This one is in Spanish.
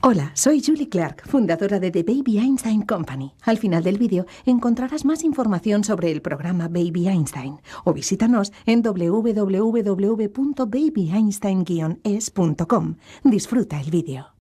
Hola, soy Julie Clark, fundadora de The Baby Einstein Company. Al final del vídeo encontrarás más información sobre el programa Baby Einstein o visítanos en www.babyeinstein-es.com. Disfruta el vídeo.